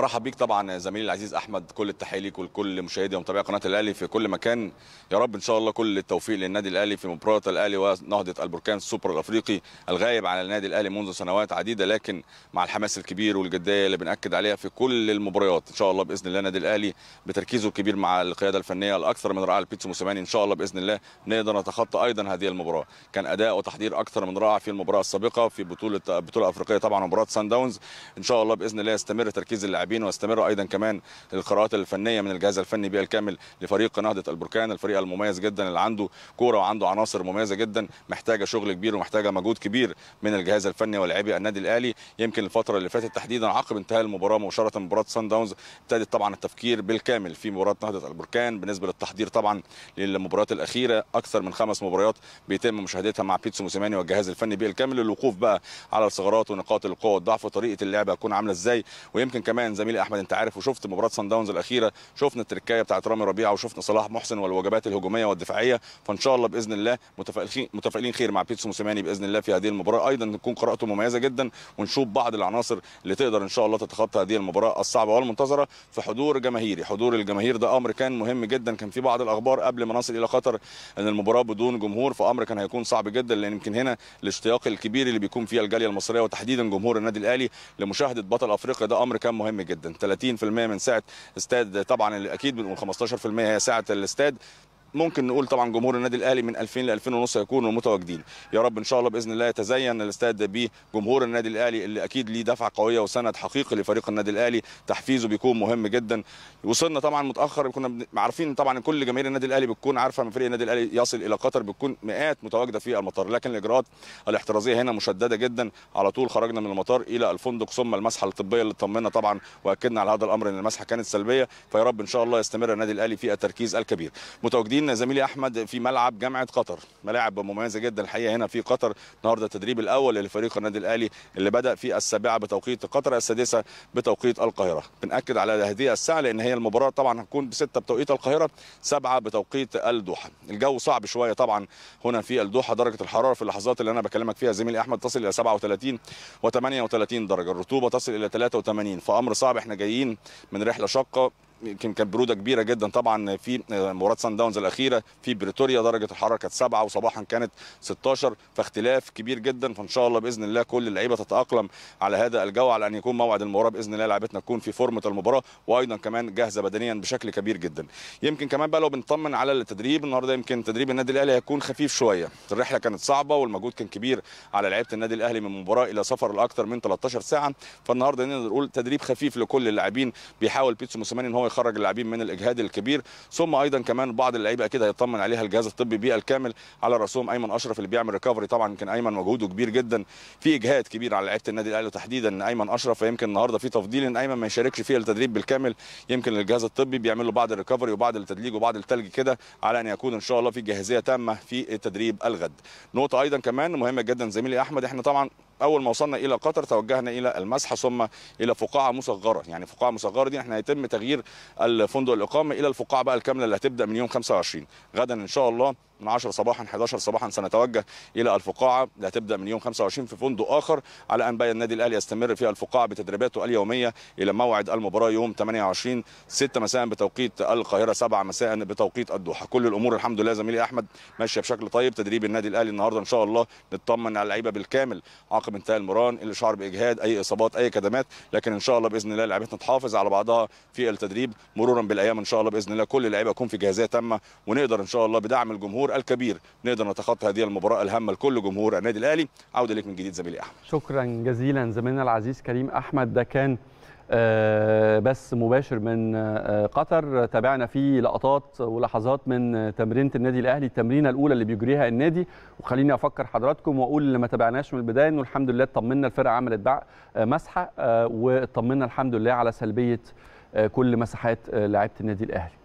برحب بيك طبعا زميلي العزيز احمد كل التحيه ليك ولكل مشاهدي ومتابعي قناه الاهلي في كل مكان يا رب ان شاء الله كل التوفيق للنادي الاهلي في مباراه الاهلي ونهضه البركان السوبر الافريقي الغايب على النادي الاهلي منذ سنوات عديده لكن مع الحماس الكبير والجديه اللي بناكد عليها في كل المباريات ان شاء الله باذن الله النادي الاهلي بتركيزه الكبير مع القياده الفنيه الاكثر من رائعه لبيتسو موسيماني ان شاء الله باذن الله نقدر نتخطى ايضا هذه المباراه كان اداء وتحضير اكثر من رائع في المباراه السابقه في بطوله بطوله افريقيه طبعا مباراه سان داونز ان شاء الله باذن الله يستمر تركيز اللاعبين اللاعبين واستمر ايضا كمان القراءات الفنيه من الجهاز الفني بالكامل لفريق نهضه البركان الفريق المميز جدا اللي عنده كوره وعنده عناصر مميزه جدا محتاجه شغل كبير ومحتاجه مجهود كبير من الجهاز الفني ولاعبي النادي الاهلي يمكن الفتره اللي فاتت تحديدا عقب انتهاء المباراه مباشره مباراه سان داونز ابتدت طبعا التفكير بالكامل في مباراه نهضه البركان بالنسبه للتحضير طبعا للمباريات الاخيره اكثر من خمس مباريات بيتم مشاهدتها مع بيتسو موسيماني والجهاز الفني بالكامل الوقوف بقى على الثغرات ونقاط القوه والضعف وطريقه اللعب هتكون عامله ازاي ويمكن كمان كان زميلي احمد انت عارف وشفت مباراه سان داونز الاخيره شفنا التركايه بتاعت رامي ربيعه وشفنا صلاح محسن والوجبات الهجوميه والدفاعيه فان شاء الله باذن الله متفائلين متفائلين خير مع بيتسو موسيماني باذن الله في هذه المباراه ايضا تكون قراءته مميزه جدا ونشوف بعض العناصر اللي تقدر ان شاء الله تتخطى هذه المباراه الصعبه والمنتظره في حضور جماهيري حضور الجماهير ده امر كان مهم جدا كان في بعض الاخبار قبل ما نصل الى قطر ان المباراه بدون جمهور فامر كان هيكون صعب جدا لان يمكن هنا الاشتياق الكبير اللي بيكون فيها الجاليه المصريه وتحديدا جمهور النادي الاهلي لمشاهده بطل افريقيا ده امر كان مهم جدا 30% من سعه استاد طبعا اكيد بنقول 15% هي سعه الاستاد ممكن نقول طبعا جمهور النادي الاهلي من 2000 ل 2000 ونص هيكونوا متواجدين يا رب ان شاء الله باذن الله يتزين الاستاد بجمهور النادي الاهلي اللي اكيد ليه دفعه قويه وسند حقيقي لفريق النادي الاهلي تحفيزه بيكون مهم جدا وصلنا طبعا متاخر كنا عارفين طبعا كل جماهير النادي الاهلي بتكون عارفه ان فريق النادي الاهلي يصل الى قطر بتكون مئات متواجده في المطار لكن الاجراءات الاحترازيه هنا مشدده جدا على طول خرجنا من المطار الى الفندق ثم المسحه الطبيه اللي اطمنا طبعا واكدنا على هذا الامر ان المسحه كانت سلبيه فيا رب ان شاء الله يستمر النادي الاهلي في التركيز الكبير متواجدين مواجهين زميلي احمد في ملعب جامعه قطر ملاعب مميزه جدا الحقيقه هنا في قطر النهارده التدريب الاول لفريق النادي الاهلي اللي بدا في السابعه بتوقيت قطر السادسه بتوقيت القاهره بناكد على هذه الساعه لان هي المباراه طبعا هتكون بسته بتوقيت القاهره سبعه بتوقيت الدوحه الجو صعب شويه طبعا هنا في الدوحه درجه الحراره في اللحظات اللي انا بكلمك فيها زميلي احمد تصل الى 37 و38 درجه الرطوبه تصل الى 83 فامر صعب احنا جايين من رحله شاقه يمكن كانت بروده كبيره جدا طبعا في آه، مباراه سان داونز الاخيره في بريتوريا درجه الحراره كانت 7 وصباحا كانت 16 فاختلاف كبير جدا فان شاء الله باذن الله كل اللعيبه تتاقلم على هذا الجو على ان يكون موعد المباراه باذن الله لعيبتنا تكون في فورمه المباراه وايضا كمان جاهزه بدنيا بشكل كبير جدا يمكن كمان بقى لو بنطمن على التدريب النهارده يمكن تدريب النادي الاهلي هيكون خفيف شويه الرحله كانت صعبه والمجهود كان كبير على لعيبه النادي الاهلي من مباراه الى سفر لاكثر من 13 ساعه فالنهارده نقدر نقول تدريب خفيف لكل اللاعبين بيحاول بيتسو موسيماني ان هو يخرج اللاعبين من الاجهاد الكبير ثم ايضا كمان بعض اللعيبه اكيد هيطمن عليها الجهاز الطبي بالكامل على راسهم ايمن اشرف اللي بيعمل ريكفري طبعا كان ايمن مجهوده كبير جدا في اجهاد كبير على لعيبه النادي الاهلي تحديدا ايمن اشرف فيمكن النهارده في تفضيل ان ايمن ما يشاركش في التدريب بالكامل يمكن الجهاز الطبي بيعمل له بعض الريكفري وبعض التدليج وبعض التلج كده على ان يكون ان شاء الله في جاهزيه تامه في تدريب الغد نقطه ايضا كمان مهمه جدا زميلي احمد احنا طبعا اول ما وصلنا الى قطر توجهنا الى المسحه ثم الى فقاعه مصغره يعني فقاعه مصغره دي احنا هيتم تغيير الفندق الاقامه الى الفقاعه بقى الكامله اللي هتبدا من يوم 25 غدا ان شاء الله من 10 صباحا 11 صباحا سنتوجه الى الفقاعه اللي هتبدا من يوم 25 في فندق اخر على ان بقى النادي الاهلي يستمر في الفقاعه بتدريباته اليوميه الى موعد المباراه يوم 28 6 مساء بتوقيت القاهره 7 مساء بتوقيت الدوحه كل الامور الحمد لله زميلي احمد ماشيه بشكل طيب تدريب النادي الاهلي النهارده ان شاء الله نطمن على اللعيبه بالكامل عقب انتهاء المران اللي شعر باجهاد اي اصابات اي كدمات لكن ان شاء الله باذن الله لعيبتنا تحافظ على بعضها في التدريب مرورا بالايام ان شاء الله باذن الله كل اللعيبه يكون في جاهزيه تامه ونقدر ان شاء الله بدعم الجمهور الجمهور الكبير نقدر نتخطى هذه المباراه الهامه لكل جمهور النادي الاهلي عوده لك من جديد زميلي احمد شكرا جزيلا زميلنا العزيز كريم احمد ده كان آه، بس مباشر من آه، قطر تابعنا فيه لقطات ولحظات من آه، تمرينة النادي الأهلي التمرينة الأولى اللي بيجريها النادي وخليني أفكر حضراتكم وأقول اللي ما تابعناش من البداية إنه الحمد لله اطمنا الفرقة عملت بقى مسحة واطمنا الحمد لله على سلبية كل مساحات لعيبة النادي الأهلي